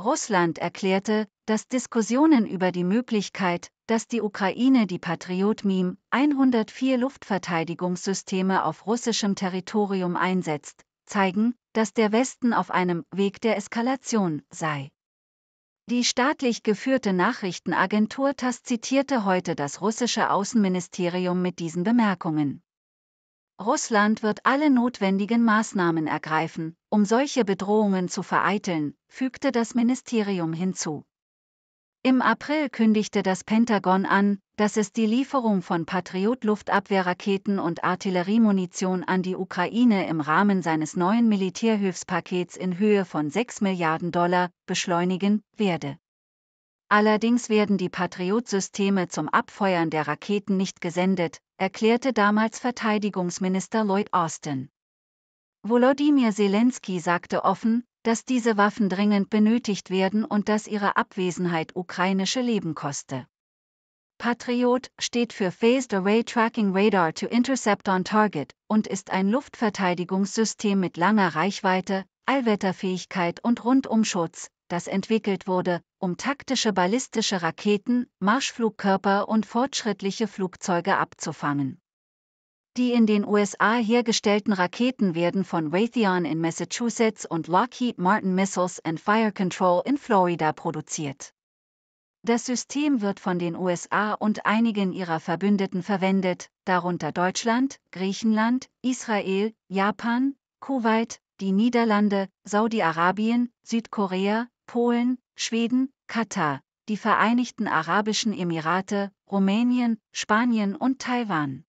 Russland erklärte, dass Diskussionen über die Möglichkeit, dass die Ukraine die Patriot MIM 104 Luftverteidigungssysteme auf russischem Territorium einsetzt, zeigen, dass der Westen auf einem Weg der Eskalation sei. Die staatlich geführte Nachrichtenagentur TASS zitierte heute das russische Außenministerium mit diesen Bemerkungen. Russland wird alle notwendigen Maßnahmen ergreifen, um solche Bedrohungen zu vereiteln, fügte das Ministerium hinzu. Im April kündigte das Pentagon an, dass es die Lieferung von Patriot-Luftabwehrraketen und Artilleriemunition an die Ukraine im Rahmen seines neuen Militärhilfspakets in Höhe von 6 Milliarden Dollar beschleunigen werde Allerdings werden die Patriot-Systeme zum Abfeuern der Raketen nicht gesendet, erklärte damals Verteidigungsminister Lloyd Austin. Volodymyr Zelensky sagte offen, dass diese Waffen dringend benötigt werden und dass ihre Abwesenheit ukrainische Leben koste. Patriot steht für Phased Array Tracking Radar to Intercept on Target und ist ein Luftverteidigungssystem mit langer Reichweite, Allwetterfähigkeit und Rundumschutz, das entwickelt wurde, um taktische ballistische Raketen, Marschflugkörper und fortschrittliche Flugzeuge abzufangen. Die in den USA hergestellten Raketen werden von Raytheon in Massachusetts und Lockheed Martin Missiles and Fire Control in Florida produziert. Das System wird von den USA und einigen ihrer Verbündeten verwendet, darunter Deutschland, Griechenland, Israel, Japan, Kuwait, die Niederlande, Saudi-Arabien, Südkorea, Polen, Schweden, Katar, die Vereinigten Arabischen Emirate, Rumänien, Spanien und Taiwan.